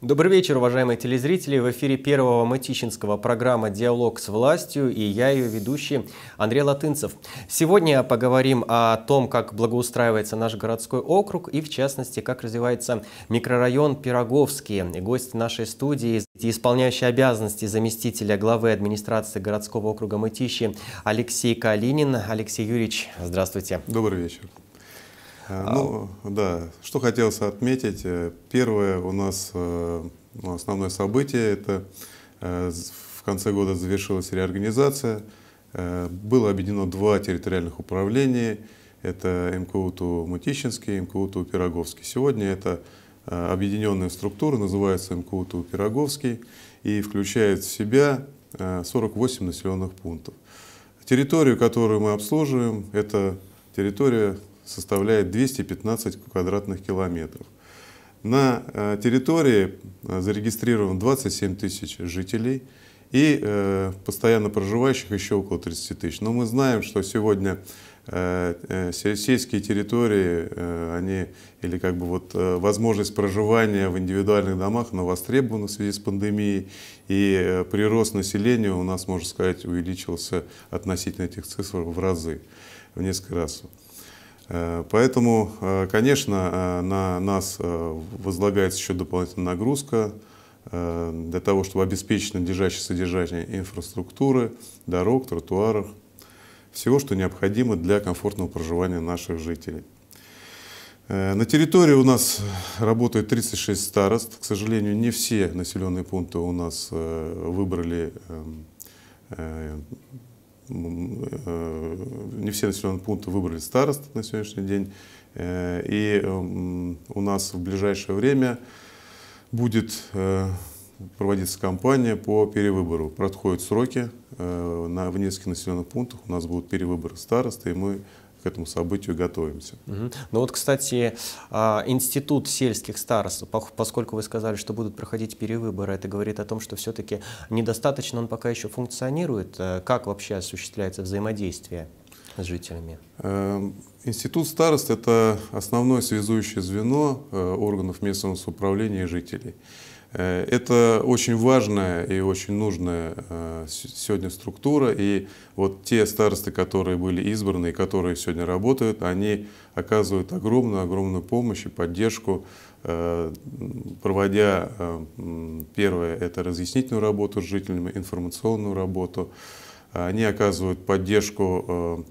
Добрый вечер, уважаемые телезрители. В эфире первого мытищинского программа «Диалог с властью» и я ее ведущий Андрей Латынцев. Сегодня поговорим о том, как благоустраивается наш городской округ и, в частности, как развивается микрорайон Пироговский. гость нашей студии, исполняющий обязанности заместителя главы администрации городского округа Матищи Алексей Калинин. Алексей Юрьевич, здравствуйте. Добрый вечер. А, а. Ну, да, что хотелось отметить. Э, первое у нас э, ну, основное событие – это э, в конце года завершилась реорганизация. Было объединено два территориальных управления. Это МКУТУ Мутищинский и МКУТУ Пироговский. Сегодня это объединенная структура, называется МКУТУ Пироговский и включает в себя 48 населенных пунктов. Территорию, которую мы обслуживаем, это территория составляет 215 квадратных километров. На э, территории э, зарегистрировано 27 тысяч жителей и э, постоянно проживающих еще около 30 тысяч. Но мы знаем, что сегодня э, сельские территории, они, или как бы вот возможность проживания в индивидуальных домах, она востребована в связи с пандемией, и прирост населения у нас, можно сказать, увеличился относительно этих цифр в разы, в несколько раз. Э, поэтому, э, конечно, э, на нас возлагается еще дополнительная нагрузка для того, чтобы обеспечить надлежащее содержание инфраструктуры, дорог, тротуаров, всего, что необходимо для комфортного проживания наших жителей. На территории у нас работает 36 старост. К сожалению, не все населенные пункты у нас выбрали эм, Э, не все населенные пункты выбрали староста на сегодняшний день. Э, и у нас в ближайшее время будет э, проводиться кампания по перевыбору. Проходят сроки. В нескольких населенных пунктах у нас будут перевыборы староста, и мы этому событию готовимся. Угу. Ну вот, кстати, а, институт сельских старост, поскольку вы сказали, что будут проходить перевыборы, это говорит о том, что все-таки недостаточно он пока еще функционирует. Э, как вообще осуществляется взаимодействие с жителями? Эм, институт старост – это основное связующее звено э, органов местного самоуправления и жителей. Э, это очень важная и очень нужная э, сегодня структура. И вот те старосты, которые были избраны и которые сегодня работают, они оказывают огромную-огромную помощь и поддержку, э, проводя первое — это разъяснительную работу с жителями, информационную работу. Они оказывают поддержку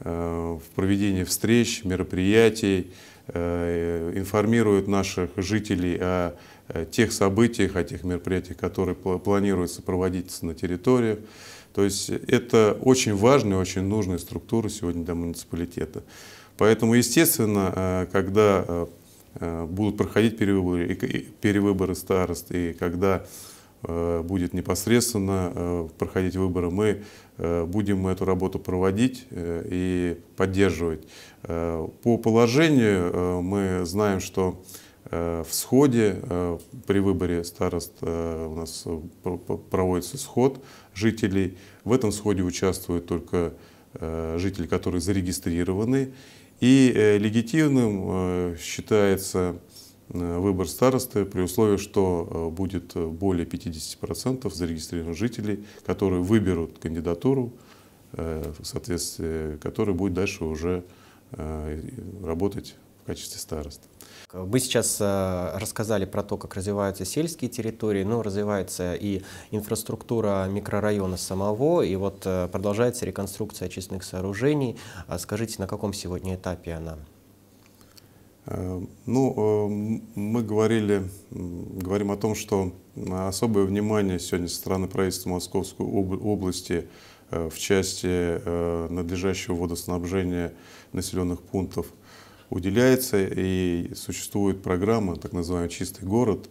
в проведении встреч, мероприятий, информируют наших жителей о Э, тех событиях, о а тех мероприятиях, которые планируется проводиться на территориях. То есть это очень важная, очень нужная структура сегодня для муниципалитета. Поэтому, естественно, э, когда э, будут проходить перевыборы, перевыборы старост, и когда будет непосредственно проходить выборы, мы будем эту работу проводить и поддерживать. По положению мы знаем, что Э, в сходе, э, при выборе старост э, у нас проводится сход жителей. В этом сходе участвуют только жители, которые зарегистрированы. И легитимным считается выбор старосты при условии, что будет более 50% зарегистрированных жителей, которые выберут кандидатуру, в соответствии которой будет дальше уже работать в качестве староста. Вы сейчас э, рассказали про то, как развиваются сельские территории, но развивается и инфраструктура микрорайона самого, и вот э, продолжается реконструкция очистных сооружений. А скажите, на каком сегодня этапе она? Э, ну, мы говорили, говорим о том, что особое внимание сегодня со стороны правительства Московской области в части надлежащего водоснабжения населенных пунктов – уделяется и существует программа, так называемый «Чистый город»,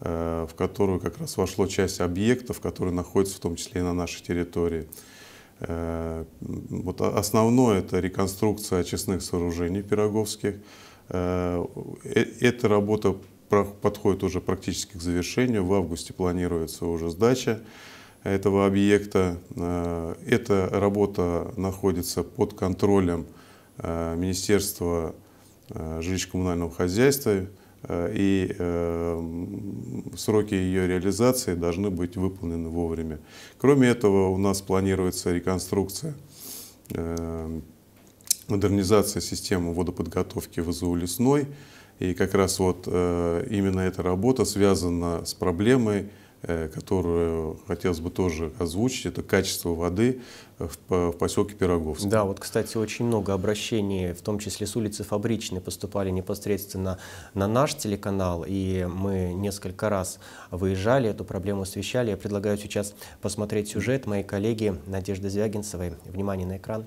э, в которую как раз вошло часть объектов, которые находятся в том числе и на нашей территории. Э, вот основное это реконструкция очистных сооружений пироговских. Э, эта работа подходит уже практически к завершению. В августе планируется уже сдача этого объекта. Эта работа находится под контролем Министерства Э, жилищно коммунального хозяйства э, и э, сроки ее реализации должны быть выполнены вовремя. Кроме этого, у нас планируется реконструкция, модернизация системы водоподготовки в ИЗУ «Лесной», и как раз вот именно эта работа связана с проблемой, которую хотелось бы тоже озвучить, это качество воды в поселке Пироговск. Да, вот, кстати, очень много обращений, в том числе с улицы Фабричной, поступали непосредственно на наш телеканал, и мы несколько раз выезжали, эту проблему освещали. Я предлагаю сейчас посмотреть сюжет моей коллеги Надежды Звягинцевой. Внимание на экран.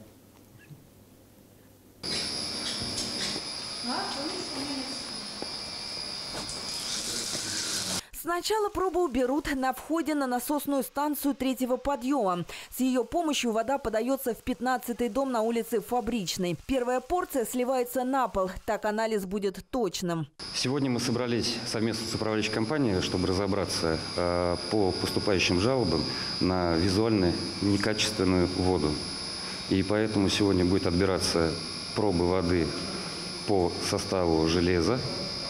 Сначала пробу уберут на входе на насосную станцию третьего подъема. С ее помощью вода подается в 15-й дом на улице Фабричной. Первая порция сливается на пол. Так анализ будет точным. Сегодня мы собрались совместно с управляющей компанией, чтобы разобраться э, по поступающим жалобам на визуально некачественную воду. И поэтому сегодня будет отбираться пробы воды по составу железа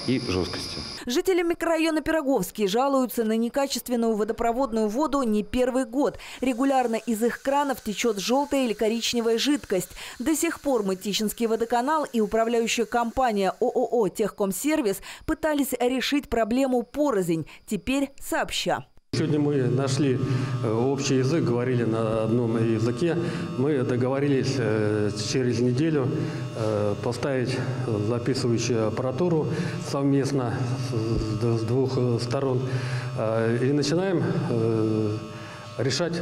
и жесткости. Жители микрорайона Пироговский жалуются на некачественную водопроводную воду не первый год. Регулярно из их кранов течет желтая или коричневая жидкость. До сих пор Мытищинский водоканал и управляющая компания ООО «Техкомсервис» пытались решить проблему порознь. Теперь сообща. Сегодня мы нашли э, общий язык, говорили на одном языке. Мы договорились э, через неделю э, поставить записывающую аппаратуру совместно с двух сторон. И начинаем решать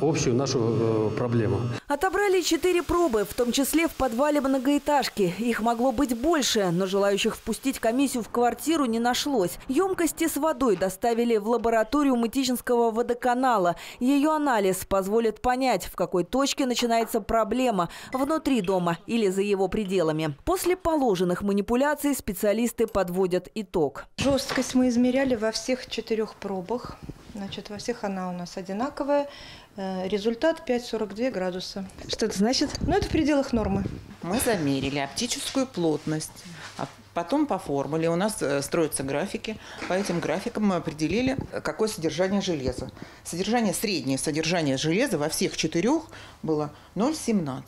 общую нашу э, проблему. Отобрали четыре пробы, в том числе в подвале многоэтажки. Их могло быть больше, но желающих впустить комиссию в квартиру не нашлось. Емкости с водой доставили в лабораторию Мытичинского водоканала. Ее анализ позволит понять, в какой точке начинается проблема – внутри дома или за его пределами. После положенных манипуляций специалисты подводят итог. Жесткость мы измеряли во всех четырех пробах. Значит, во всех она у нас одинаковая. Э, результат 5,42 градуса. Что это значит? Ну, это в пределах нормы. Мы замерили оптическую плотность. А потом по формуле у нас э, строятся графики. По этим графикам мы определили, какое содержание железа. Содержание, среднее содержание железа во всех четырех было 0,17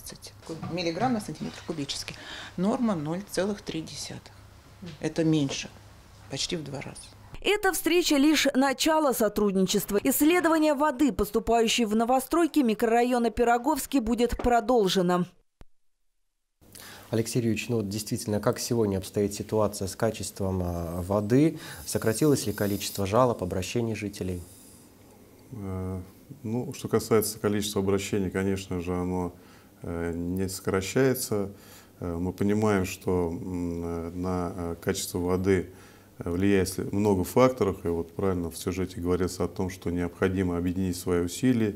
миллиграмм на сантиметр кубический. Норма 0,3. Это меньше, почти в два раза. Эта встреча лишь начало сотрудничества. Исследование воды, поступающей в новостройки микрорайона Пироговский, будет продолжено. Алексей Юрьевич, ну действительно, как сегодня обстоит ситуация с качеством э, воды? Сократилось ли количество жалоб, обращений жителей? Э, ну, что касается количества обращений, конечно же, оно э, не сокращается. Мы понимаем, что на качество воды – влияет много факторов, и вот правильно в сюжете говорится о том, что необходимо объединить свои усилия.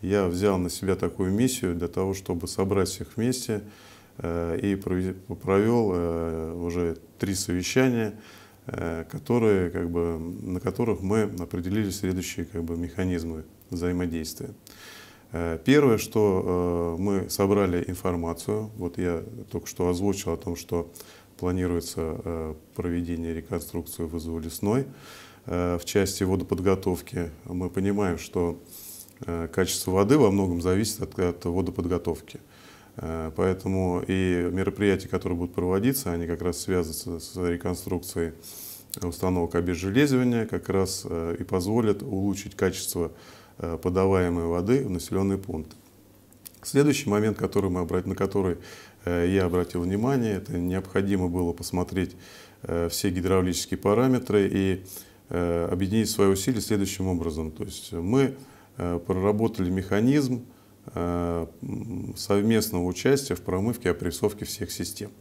Я взял на себя такую миссию для того, чтобы собрать всех вместе э, и провел э, уже три совещания, э, которые, как бы, на которых мы определили следующие как бы, механизмы взаимодействия. Первое, что мы собрали информацию, вот я только что озвучил о том, что планируется э, проведение реконструкции в «Лесной». Э, в части водоподготовки мы понимаем, что э, качество воды во многом зависит от, водоподготовки. Поэтому и мероприятия, которые будут проводиться, они как раз связаны с реконструкцией установок обезжелезивания, как раз и позволят улучшить качество подаваемой воды в населенный пункт Следующий момент, который мы обрат... на который Э, я обратил внимание, это необходимо было посмотреть э, все гидравлические параметры и э, объединить свои усилия следующим образом. То есть мы проработали механизм совместного участия в промывке и опрессовке всех систем.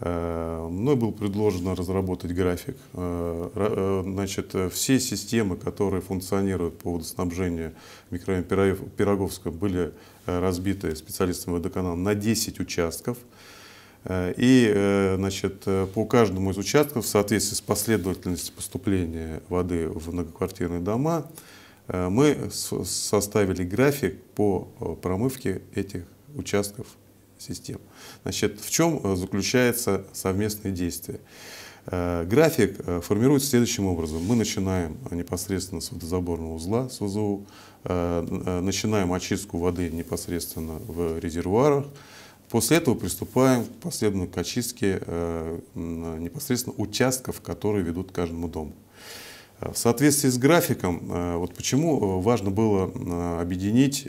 Мной было предложено разработать график. Значит, все системы, которые функционируют по водоснабжению микрорайона Пироговского, были Э, разбитые специалистом водоканал на 10 участков. Э, и э, значит, по каждому из участков в соответствии с последовательностью поступления воды в многоквартирные дома мы составили график по промывке этих участков систем. Значит, в чем заключается совместное действие? График формируется следующим образом. Мы начинаем непосредственно с водозаборного узла, с ВЗУ, Э, начинаем очистку воды непосредственно в резервуарах. После этого приступаем последовательно к очистке э, непосредственно участков, которые ведут к каждому дому. Э, в соответствии с графиком, вот почему важно было объединить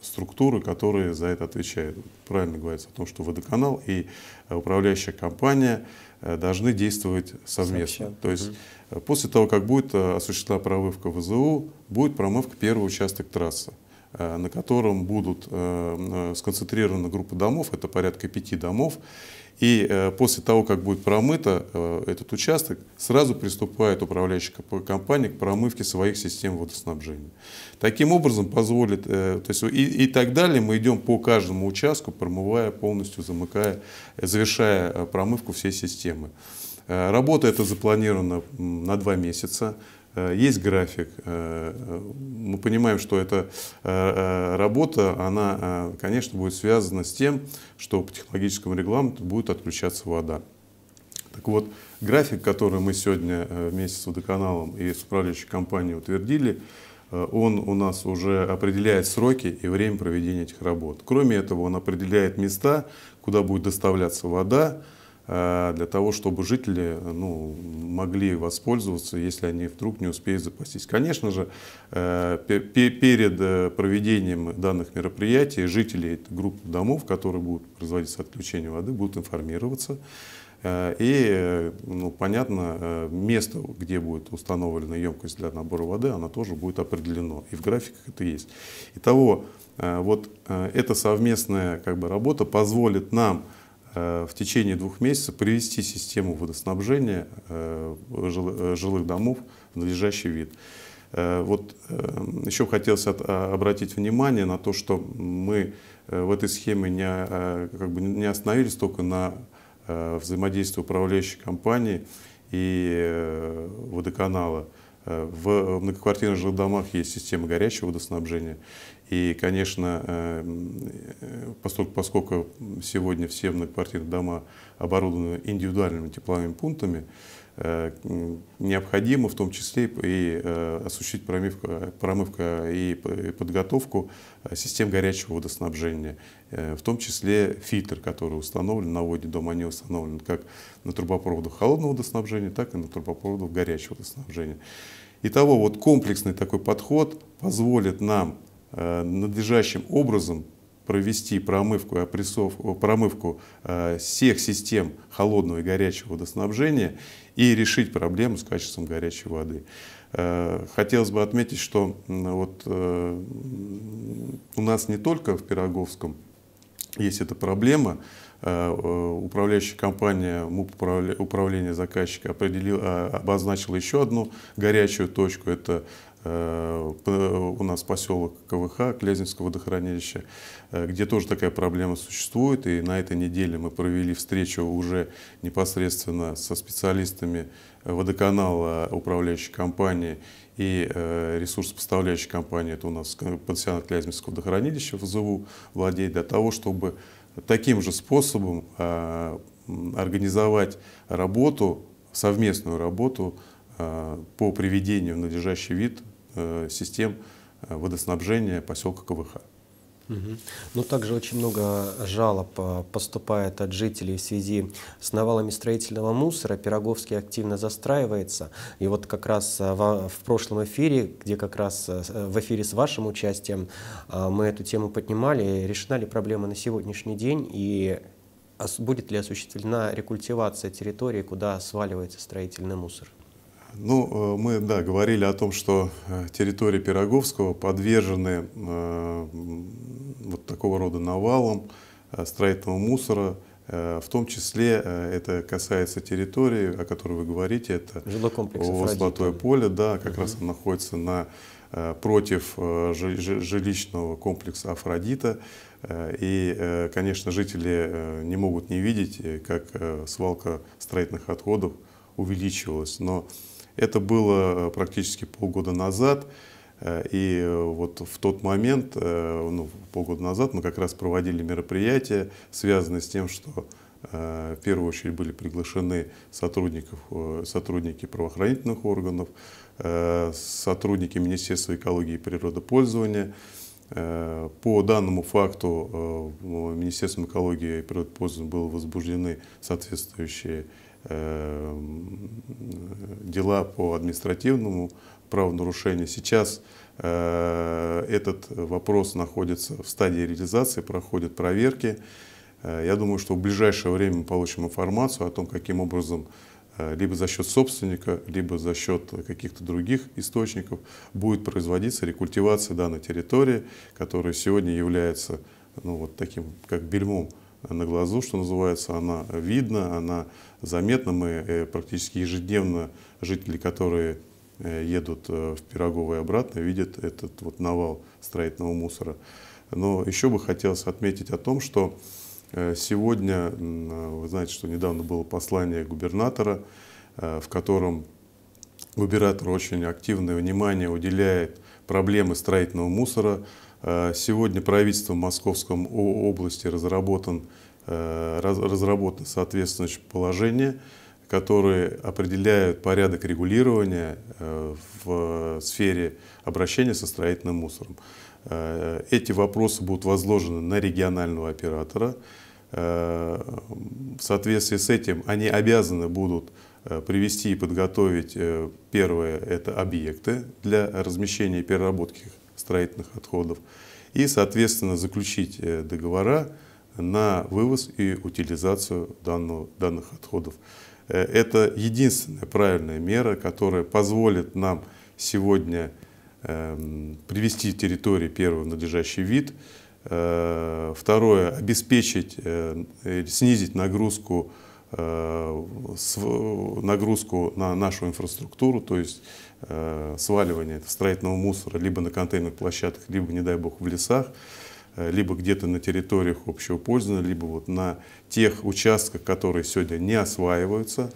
структуры, которые за это отвечают. Правильно говорится о том, что водоканал и управляющая компания – Э, должны действовать совместно. Сообща. То есть угу. после того, как будет э, осуществлена промывка ВЗУ, будет промывка первого участка трассы. Э, на котором будут э, сконцентрированы группы домов, это порядка пяти домов. И э, после того, как будет промыто этот участок, сразу приступает управляющая компания к промывке своих систем водоснабжения. Таким образом позволит, то есть и, и так далее, мы идем по каждому участку, промывая полностью, замыкая, завершая промывку всей системы. Работа эта запланирована на два месяца. Э, есть график. Э, э, мы понимаем, что эта работа, она, конечно, будет связана с тем, что по технологическому регламенту будет отключаться вода. Так вот, график, который мы сегодня вместе с водоканалом и с управляющей компанией утвердили, он у нас уже определяет сроки и время проведения этих работ. Кроме этого, он определяет места, куда будет доставляться вода, Э, для того, чтобы жители ну, могли воспользоваться, если они вдруг не успеют запастись. Конечно же, э, перед э, проведением данных мероприятий жители группы домов, которые будут производиться отключение воды, будут информироваться. И, ну, понятно, место, где будет установлена емкость для набора воды, она тоже будет определено. И в графиках это есть. Итого, вот эта совместная как бы, работа позволит нам Э, в течение двух месяцев привести систему водоснабжения э, э, жилых домов в надлежащий вид. Вот еще хотелось от, а, обратить внимание на то, что мы в этой схеме не, а, как бы не остановились только на взаимодействии управляющей компании и водоканала. В многоквартирных жилых домах есть система горячего водоснабжения, и, конечно, э, поскольку сегодня все многоквартирные дома оборудованы индивидуальными тепловыми пунктами, э, необходимо в том числе и э, осуществить промывку, промывку и подготовку систем горячего водоснабжения, в том числе фильтр, который установлен на воде дома, они установлены как на трубопроводах холодного водоснабжения, так и на трубопроводах горячего водоснабжения. Итого, вот комплексный такой подход позволит нам Э, надлежащим образом провести промывку и опрессовку, промывку э, всех систем холодного и горячего водоснабжения и решить проблему с качеством горячей воды. Э, хотелось бы отметить, что вот у нас не только в Пироговском есть эта проблема. Управляющая компания МУП управления заказчика определил, а, обозначила еще одну горячую точку. Это Э, у нас поселок КВХ, Клязинское водохранилище, э, где тоже такая проблема существует. И на этой неделе мы провели встречу уже непосредственно со специалистами водоканала, управляющей компании и э, ресурсопоставляющей компании. Это у нас пансионат Клязинского водохранилища в ЗУ владеет для того, чтобы таким же способом а, организовать работу, совместную работу а, по приведению в надлежащий вид Э, систем э, водоснабжения поселка КВХ. Угу. Ну, также очень много жалоб э, поступает от жителей в связи с навалами строительного мусора. Пироговский активно застраивается. И вот как раз в, в прошлом эфире, где как раз в эфире с вашим участием мы эту тему поднимали, решена ли проблема на сегодняшний день и будет ли осуществлена рекультивация территории, куда сваливается строительный мусор? Ну, э, мы, да, говорили о том, что э, территории Пироговского подвержены э, вот такого рода навалам э, строительного мусора, в том числе это касается территории, о которой вы говорите, это ООО «Золотое поле», да, как угу. раз он находится на, против жилищного комплекса «Афродита». И, конечно, жители не могут не видеть, как свалка строительных отходов увеличивалась. Но это было э, практически полгода назад. Э, и э, вот в тот момент, ну, полгода назад, мы как раз проводили мероприятие, связанное с тем, что в первую очередь были приглашены сотрудников, сотрудники правоохранительных органов, сотрудники Министерства экологии и природопользования. По данному факту Министерством экологии и природопользования было возбуждены соответствующие Э, дела по административному правонарушению. Сейчас э, этот вопрос находится в стадии реализации, проходят проверки. Э, я думаю, что в ближайшее время мы получим информацию о том, каким образом либо за счет собственника, либо за счет каких-то других источников будет производиться рекультивация данной территории, которая сегодня является ну, вот таким как бельмом на глазу, что называется, она видна, она заметна. Мы э, практически ежедневно, жители, которые э, едут э, в Пирогово и обратно, видят этот вот навал строительного мусора. Но еще бы хотелось отметить о том, что сегодня, вы знаете, что недавно было послание губернатора, в котором губернатор очень активное внимание уделяет проблемы строительного мусора, Э, сегодня правительством Московской области разработан, э, разработано соответствующее положение, которое определяет порядок регулирования э, в сфере обращения со строительным мусором. Эти вопросы будут возложены на регионального оператора. В соответствии с этим они обязаны будут привести и подготовить, первое, это объекты для размещения и переработки строительных отходов. И, соответственно, заключить э, договора на вывоз и утилизацию данного, данных отходов. Э, это единственная правильная мера, которая позволит нам сегодня эм, привести территорию первого в надлежащий вид, э, второе, обеспечить, снизить нагрузку Э, нагрузку на нашу инфраструктуру, то есть э, сваливание строительного мусора либо на контейнерных площадках, либо, не дай бог, в лесах, э, либо где-то на территориях общего пользования, либо вот на тех участках, которые сегодня не осваиваются.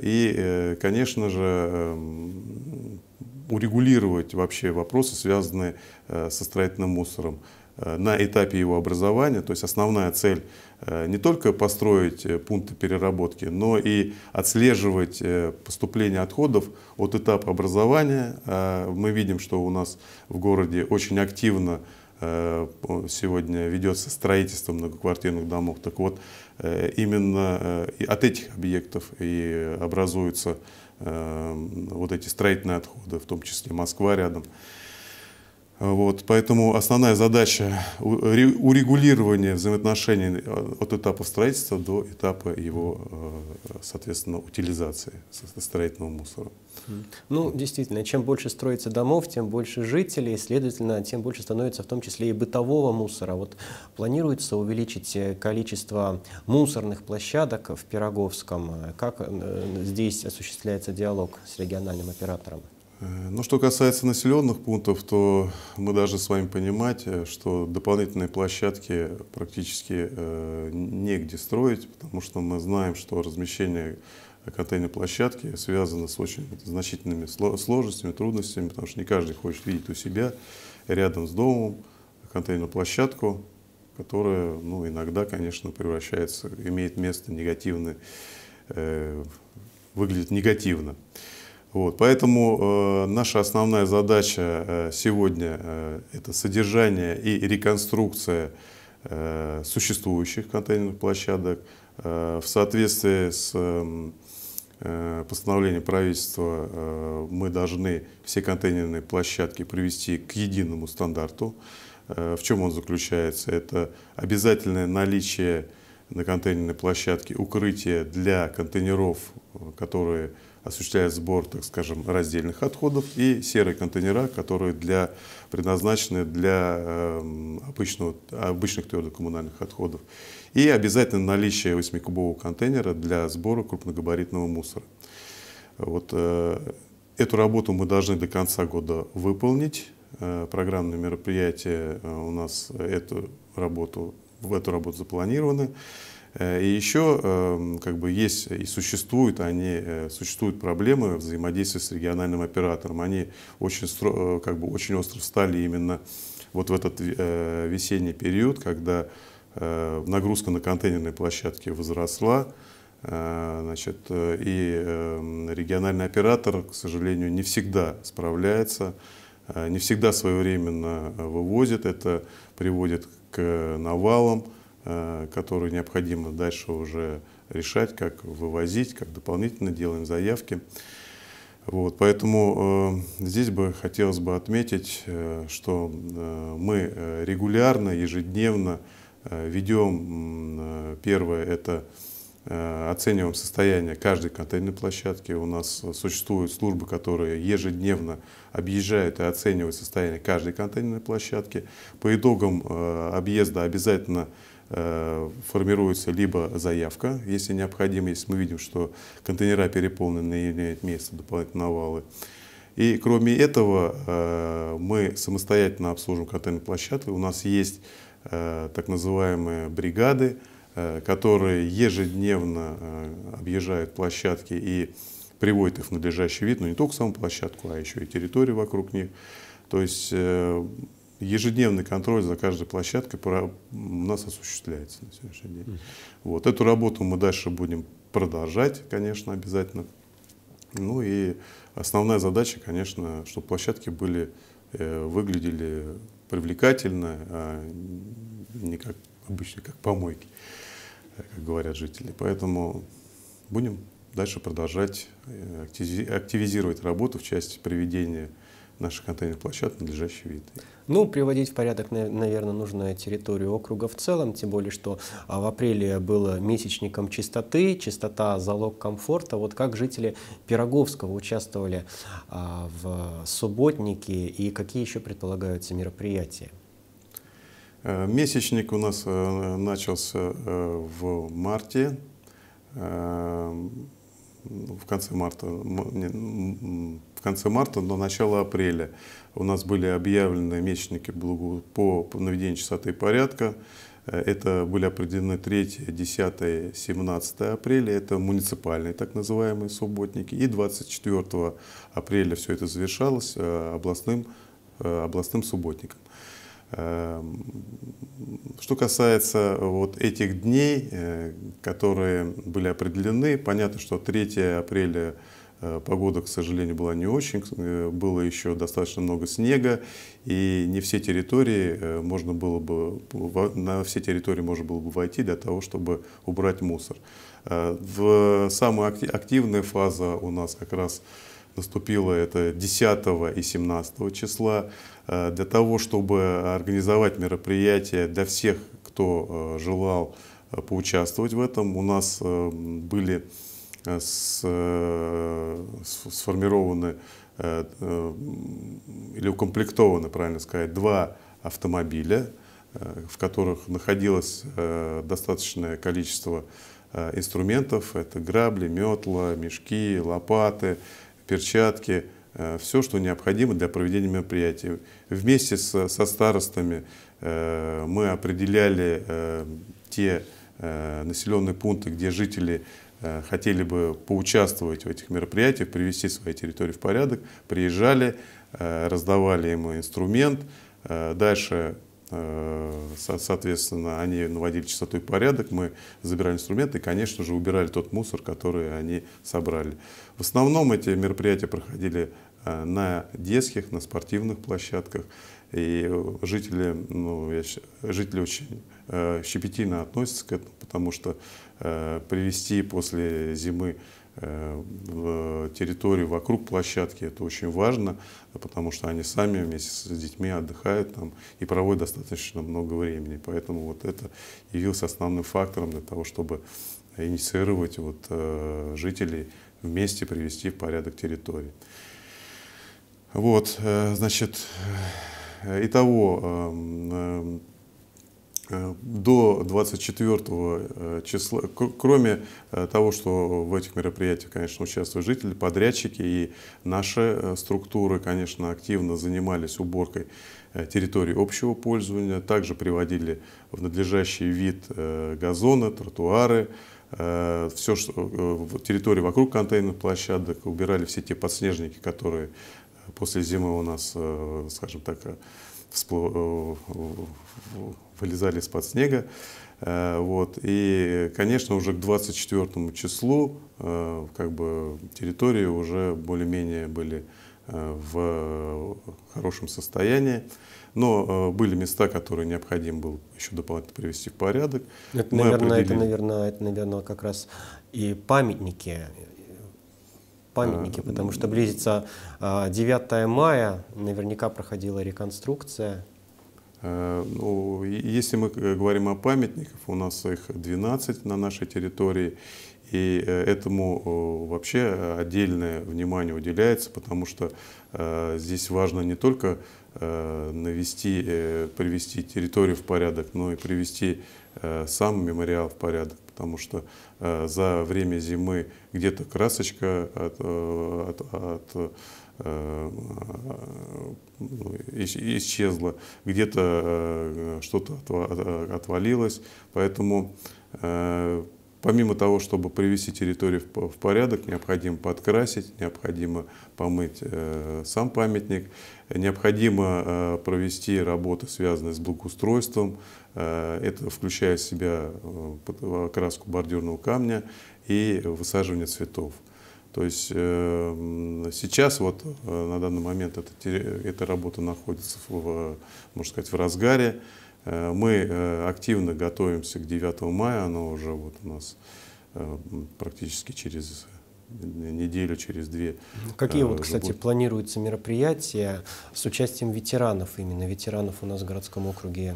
И, конечно же, эм, урегулировать вообще вопросы, связанные со строительным мусором. Э, на этапе его образования. То есть основная цель э, не только построить э, пункты переработки, но и отслеживать поступление отходов от этапа образования. Мы видим, что у нас в городе очень активно сегодня ведется строительство многоквартирных домов. Так вот, именно от этих объектов и образуются вот эти строительные отходы, в том числе Москва рядом. Вот, поэтому основная задача урегулирования взаимоотношений э, от этапа строительства до этапа его, э, соответственно, утилизации строительного мусора. Ну, действительно, чем больше строится домов, тем больше жителей, следовательно, тем больше становится в том числе и бытового мусора. Вот планируется увеличить э, количество мусорных площадок в Пироговском. Как здесь осуществляется диалог с региональным оператором? Ну, что касается населенных пунктов, то мы даже с вами понимать, э, что дополнительные площадки практически э, негде строить, потому что мы знаем, что размещение контейнерной площадки связано с очень значительными сложностями, трудностями, потому что не каждый хочет видеть у себя рядом с домом контейнерную площадку, которая ну, иногда, конечно, превращается, имеет место негативно, э, выглядит негативно. Вот, поэтому э, наша основная задача э, сегодня э, это содержание и реконструкция э, существующих контейнерных площадок э, в соответствии с эм, э, постановлением правительства э, мы должны все контейнерные площадки привести к единому стандарту. Э, в чем он заключается? Это обязательное наличие на контейнерной площадке укрытия для контейнеров, э, которые осуществляет сбор, так скажем, раздельных отходов и серые контейнера, которые для, предназначены для эм, обычного, обычных твердых коммунальных отходов. И обязательно наличие 8-кубового контейнера для сбора крупногабаритного мусора. Вот, э, эту работу мы должны до конца года выполнить. Э, программное мероприятие э, у нас эту работу, в эту работу запланированы. Э, и еще эм, как бы есть и существуют они, э, существуют проблемы взаимодействия с региональным оператором. Они очень, э, как бы, очень остро встали именно вот в этот весенний период, когда нагрузка на контейнерные площадки возросла, значит, и эм, региональный оператор, к сожалению, не всегда справляется, не всегда своевременно вывозит, это приводит к навалам, Э, которые необходимо дальше уже решать, как вывозить, как дополнительно делаем заявки. Вот, поэтому э, здесь бы хотелось бы отметить, э, что э, мы э, регулярно, ежедневно э, ведем, э, первое, это э, оцениваем состояние каждой контейнерной площадки. У нас существуют службы, которые ежедневно объезжают и оценивают состояние каждой контейнерной площадки. По итогам э, объезда обязательно Э, формируется либо заявка, если необходимо, если мы видим, что контейнера переполнены и имеют место дополнительные навалы. И кроме этого э, мы самостоятельно обслуживаем контейнерные площадки. У нас есть э, так называемые бригады, которые ежедневно объезжают площадки и приводят их в надлежащий вид, но не только саму площадку, а еще и территорию вокруг них. То есть ежедневный контроль за каждой площадкой у нас осуществляется на сегодняшний день. Mm. Вот. Эту работу мы дальше будем продолжать, конечно, обязательно. Ну и основная задача, конечно, чтобы площадки были, э, выглядели привлекательно, а не как обычно, как помойки, э, как говорят жители. Поэтому будем дальше продолжать э, активизировать работу в части приведения наши наших площадки площадок надлежащий вид. Ну, приводить в порядок, наверное, нужно территорию округа в целом, тем более, что а, в апреле было месячником чистоты, чистота – залог комфорта. Вот как жители Пироговского участвовали а, в субботнике и какие еще предполагаются мероприятия? Э, месячник у нас э, начался э, в марте, в конце марта, конце марта до начала апреля у нас были объявлены месячники по наведению чистоты и порядка. Э, это были определены 3, 10, 17 апреля, это муниципальные так называемые субботники. И 24 апреля все это завершалось э, областным, э, областным субботником. Эм, что касается вот этих дней, которые были определены, понятно, что 3 апреля Э, погода, к сожалению, была не очень, э, было еще достаточно много снега, и не все территории э, можно было бы, на все территории можно было бы войти для того, чтобы убрать мусор. В самая активная фаза у нас как раз наступила это 10 и 17 числа. Для того, чтобы организовать мероприятие для всех, кто желал поучаствовать в этом, у нас были Э, э, с, сформированы э, или укомплектованы, правильно сказать, два автомобиля, в которых находилось достаточное количество инструментов. Это грабли, метла, мешки, лопаты, перчатки, все, что необходимо для проведения мероприятий. Вместе со, со старостами мы определяли те населенные пункты, где жители Э, хотели бы поучаствовать в этих мероприятиях, привести свои территории в порядок, приезжали, э, раздавали ему инструмент, э, дальше соответственно, они наводили чистоту и порядок, мы забирали инструменты и, конечно же, убирали тот мусор, который они собрали. В основном эти мероприятия проходили Э, на детских, на спортивных площадках. И жители, ну, я, жители очень э, щепетильно относятся к этому, потому что э, привести после зимы э, территорию вокруг площадки, это очень важно, потому что они сами вместе с детьми отдыхают там и проводят достаточно много времени. Поэтому вот это явилось основным фактором для того, чтобы инициировать вот, э, жителей вместе привести в порядок территории. Вот, э, значит, э, и того э, до 24 числа, кроме того, что в этих мероприятиях, конечно, участвуют жители, подрядчики и наши структуры, конечно, активно занимались уборкой территории общего пользования, также приводили в надлежащий вид газоны, тротуары, все, что территории вокруг контейнерных площадок, убирали все те подснежники, которые После зимы у нас, э, скажем так, э, вспло... Э, вылезали из-под снега. Вот. И, конечно, уже к 24 числу как бы, территории уже более-менее были в хорошем состоянии. Но были места, которые необходимо было еще дополнительно привести в порядок. Это, наверное, определили... это, наверное, это, наверное, как раз и памятники памятники, потому что близится 9 а, мая, наверняка проходила реконструкция. Э, ну, если мы э, говорим о памятниках, у нас их 12 на нашей территории, и э, этому вообще отдельное внимание уделяется, потому что здесь важно не только навести, привести территорию в порядок, но и привести сам мемориал в порядок потому что э, за время зимы где-то красочка от, э, от, от э, исчезла, где-то что-то отвалилось. Поэтому помимо того, чтобы привести территорию в порядок, необходимо подкрасить, необходимо помыть сам памятник. Необходимо э, провести работы, связанные с благоустройством. Э, это включая в себя э, окраску бордюрного камня и высаживание цветов. То есть сейчас вот на данный момент эта, эта работа находится, в, можно сказать, в разгаре. Мы активно готовимся к 9 мая, Она уже вот у нас практически через неделю, через две. Какие э, вот, кстати, будет. планируются мероприятия с участием ветеранов именно? Ветеранов у нас в городском округе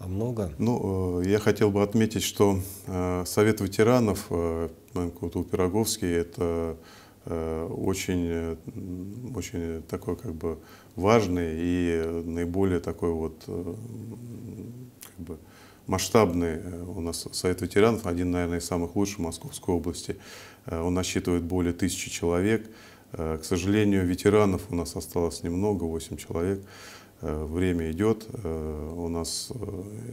много. Ну, э, я хотел бы отметить, что э, Совет ветеранов МКУТУ Пироговский – это очень, очень такой как бы важный и наиболее такой вот как бы, масштабный у нас Совет ветеранов, один, наверное, из самых лучших в Московской области. Э, он насчитывает более тысячи человек. Э, к сожалению, ветеранов у нас осталось немного, 8 человек. Э, время идет. У нас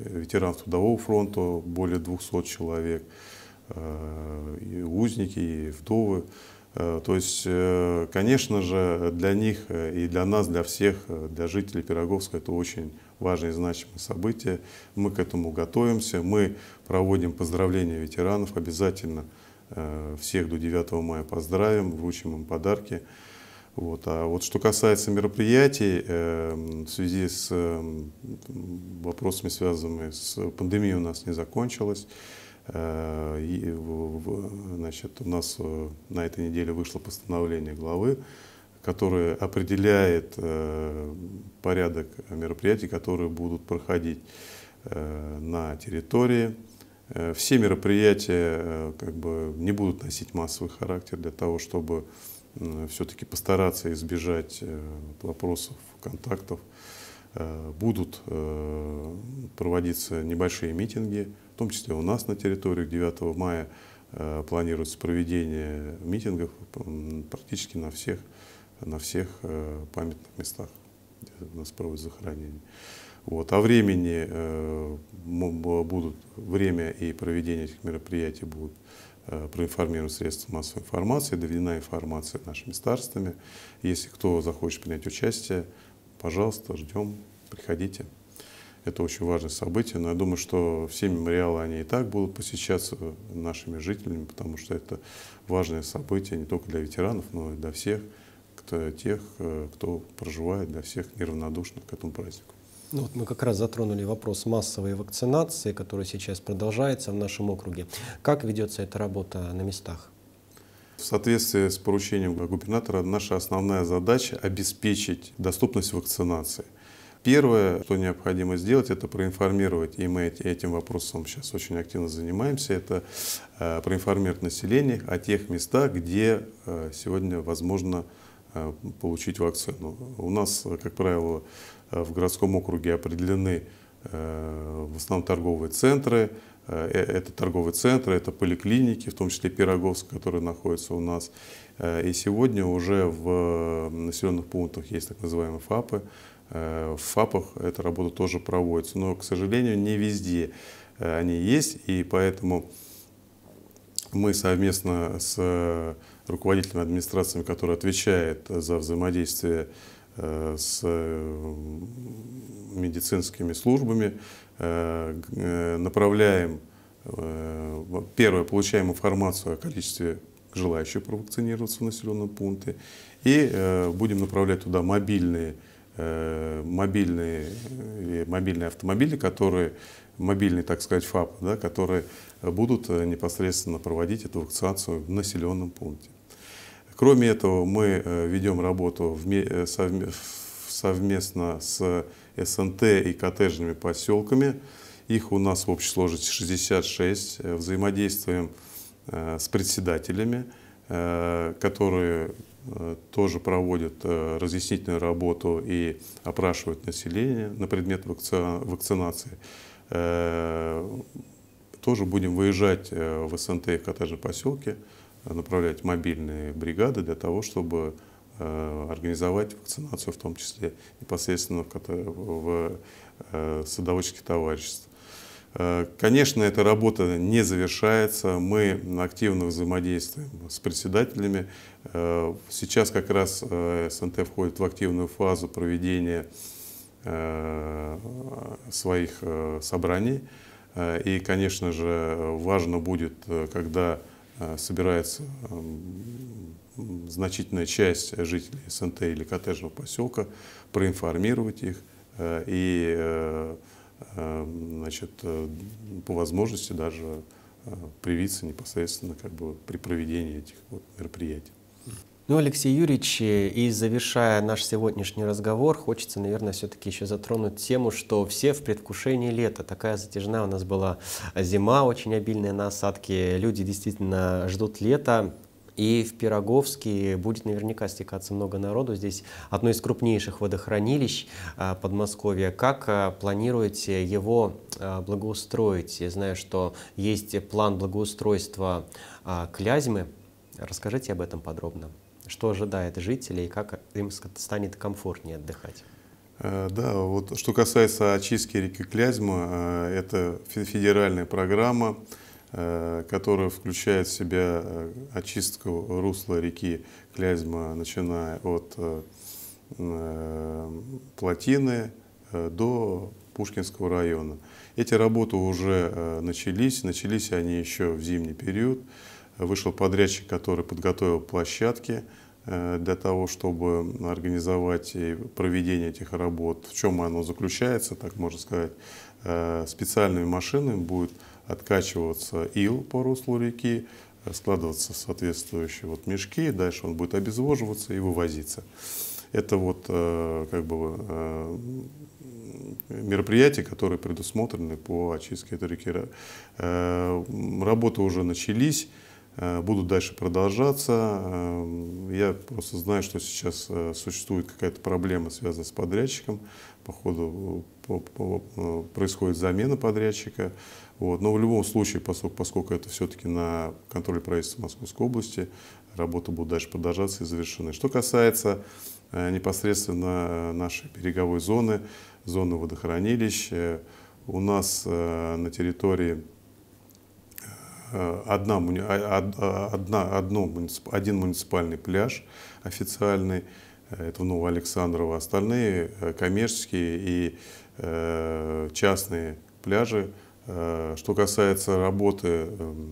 ветеран Трудового фронта более 200 человек. И узники, и вдовы. То есть, конечно же, для них и для нас, для всех, для жителей Пироговска это очень важное и значимое событие. Мы к этому готовимся, мы проводим поздравления ветеранов обязательно. Э, всех до 9 мая поздравим, вручим им подарки. Вот. А вот что касается мероприятий, эм, в связи с эм, вопросами, связанными с пандемией, у нас не закончилось. Э, и, значит, у нас э, на этой неделе вышло постановление главы, которое определяет порядок мероприятий, которые будут проходить на территории Э, все мероприятия э, как бы, не будут носить массовый характер для того, чтобы все-таки постараться избежать э, вопросов, контактов. Будут проводиться небольшие митинги, в том числе у нас на территории 9 мая планируется проведение митингов практически на всех, на всех памятных местах, где у нас проводят захоронение. Вот. О а времени будут время и проведение этих мероприятий будут э, проинформированы средства массовой информации, доведена информация нашими старствами. Если кто захочет принять участие, пожалуйста, ждем, приходите. Это очень важное событие, но я думаю, что все мемориалы, они и так будут посещаться нашими жителями, потому что это важное событие не только для ветеранов, но и для всех кто, тех, э, кто проживает, для всех неравнодушных к этому празднику. Ну, вот мы как раз затронули вопрос массовой вакцинации, которая сейчас продолжается в нашем округе. Как ведется эта работа на местах? В соответствии с поручением губернатора, наша основная задача – обеспечить доступность вакцинации. Первое, что необходимо сделать, это проинформировать, и мы этим вопросом сейчас очень активно занимаемся, это э, проинформировать население о тех местах, где э, сегодня возможно э, получить вакцину. У нас, как правило, Э, в городском округе определены э, в основном торговые центры. Э, это торговые центры, это поликлиники, в том числе Пироговск, который находится у нас. И сегодня уже в населенных пунктах есть так называемые ФАПы. В ФАПах эта работа тоже проводится, но, к сожалению, не везде они есть, и поэтому мы совместно с руководителями администрациями, которые отвечают за взаимодействие Э, с э, медицинскими службами, э, направляем, первое, получаем информацию о количестве желающих провакцинироваться в населенном пункте, и будем направлять туда мобильные, мобильные, мобильные автомобили, которые мобильные, так сказать, ФАП, да, которые будут непосредственно проводить эту вакцинацию в населенном пункте. Кроме этого, мы э, ведем работу э, совместно с СНТ и коттеджными поселками. Их у нас в общей сложности 66. Э, взаимодействуем с председателями, которые тоже проводят разъяснительную работу и опрашивают население на предмет вакцинации. Тоже будем выезжать в СНТ и коттеджные поселки, направлять мобильные бригады для того, чтобы э, организовать вакцинацию в том числе непосредственно в, в э, садоводческих товариществах. Э, конечно, эта работа не завершается. Мы активно взаимодействуем с председателями. Сейчас как раз СНТ входит в активную фазу проведения своих собраний. И, конечно же, важно будет, когда Э, собирается эм, значительная часть жителей СНТ или коттеджного поселка, проинформировать их э, и э, значит, по возможности даже привиться непосредственно как бы, при проведении этих вот мероприятий. Ну, Алексей Юрьевич, э, и завершая наш сегодняшний разговор, хочется, наверное, все-таки еще затронуть тему, что все в предвкушении лета. Такая затяжная у нас была зима, очень обильные на осадки. Люди действительно ждут лета. И в Пироговске будет наверняка стекаться много народу. Здесь одно из крупнейших водохранилищ э, Подмосковья. Как э, планируете его благоустроить? Я знаю, что есть план благоустройства Клязьмы. Расскажите об этом подробно что ожидает жителей и как им станет комфортнее отдыхать. Э, да, вот что касается очистки реки Клязьма, э, это федеральная программа, э, которая включает в себя очистку русла реки Клязьма, начиная от плотины до Пушкинского района. Эти работы уже начались, начались они еще в зимний период. Вышел подрядчик, который подготовил площадки э, для того, чтобы организовать и проведение этих работ. В чем оно заключается, так можно сказать, э, специальными машинами будет откачиваться ил по руслу реки, складываться в соответствующие вот мешки, дальше он будет обезвоживаться и вывозиться. Это вот э, как бы мероприятия, которые предусмотрены по очистке этой реки. Работы уже начались. Э, будут дальше продолжаться. Эм, я просто знаю, что сейчас э, существует какая-то проблема, связанная с подрядчиком. Походу э, происходит замена подрядчика. Вот. Но в любом случае, поскольку, поскольку это все-таки на контроле правительства Московской области, работа будет дальше продолжаться и завершена. Что касается непосредственно нашей береговой зоны, зоны водохранилища, у нас на территории Э, одна, а, а, а, одна, одно, один муниципальный пляж официальный, э, это в Новоалександрово, остальные э, коммерческие и частные пляжи. Что касается работы,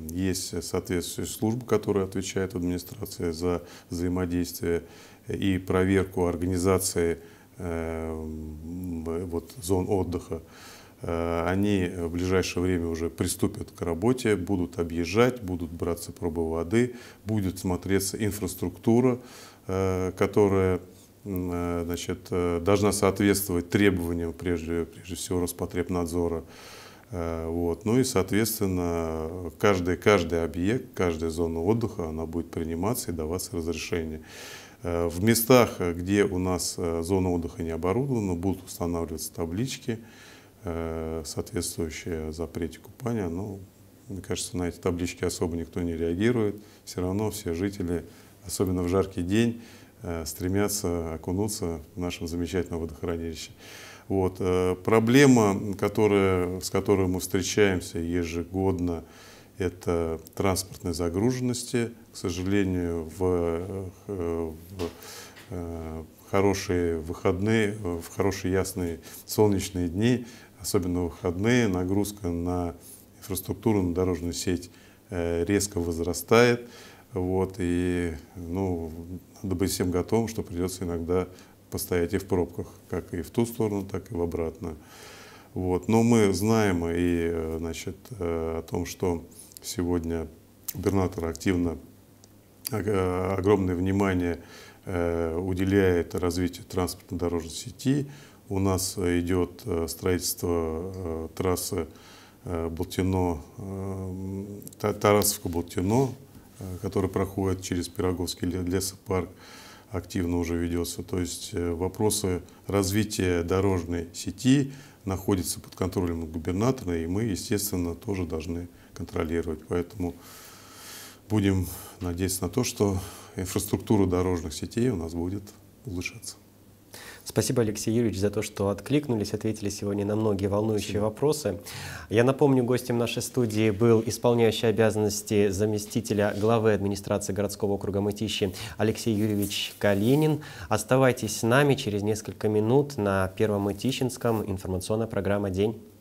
есть соответствующая служба, которая отвечает в администрации за взаимодействие и проверку организации вот, зон отдыха. Э, они в ближайшее время уже приступят к работе, будут объезжать, будут браться пробы воды, будет смотреться инфраструктура, э, которая э, значит, должна соответствовать требованиям, прежде, прежде всего, Роспотребнадзора. Вот. Ну и, соответственно, каждый, каждый объект, каждая зона отдыха, она будет приниматься и даваться разрешение. В местах, где у нас зона отдыха не оборудована, будут устанавливаться таблички, Э, соответствующие запрете купания. Но, ну, мне кажется, на эти таблички особо никто не реагирует. Все равно все жители, особенно в жаркий день, э, стремятся окунуться в нашем замечательном водохранилище. Вот. Э, проблема, которая, с которой мы встречаемся ежегодно, это транспортной загруженности. К сожалению, в, в хорошие выходные, в хорошие ясные солнечные дни особенно выходные, нагрузка на инфраструктуру, на дорожную сеть э, резко возрастает. Вот, и ну, надо быть всем готовым, что придется иногда постоять и в пробках, как и в ту сторону, так и в обратную. Вот. Но мы знаем и э, значит, э, о том, что сегодня губернатор активно а, огромное внимание уделяет развитию транспортно-дорожной сети, у нас э, идет э, строительство э, трассы Балтино, Тарасовка-Балтино, которая проходит через Пироговский лесопарк, активно уже ведется. То есть вопросы развития дорожной сети находятся под контролем губернатора, и мы, естественно, тоже должны контролировать. Поэтому будем надеяться на то, что инфраструктура дорожных сетей у нас будет улучшаться. Спасибо, Алексей Юрьевич, за то, что откликнулись, ответили сегодня на многие волнующие Спасибо. вопросы. Я напомню, гостем нашей студии был исполняющий обязанности заместителя главы администрации городского округа Мытищи Алексей Юрьевич Калинин. Оставайтесь с нами через несколько минут на Первом Мытищинском информационная программа «День».